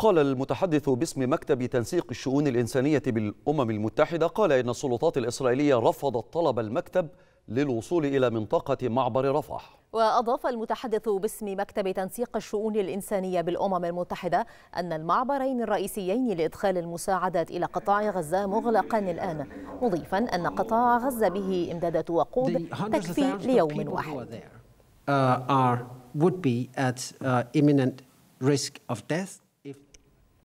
قال المتحدث باسم مكتب تنسيق الشؤون الإنسانية بالأمم المتحدة قال إن السلطات الإسرائيلية رفضت طلب المكتب للوصول إلى منطقة معبر رفح وأضاف المتحدث باسم مكتب تنسيق الشؤون الإنسانية بالأمم المتحدة أن المعبرين الرئيسيين لإدخال المساعدات إلى قطاع غزة مغلقان الآن مضيفا أن قطاع غزة به إمدادات وقود تكفي ليوم واحد uh, would be at uh, imminent risk of death.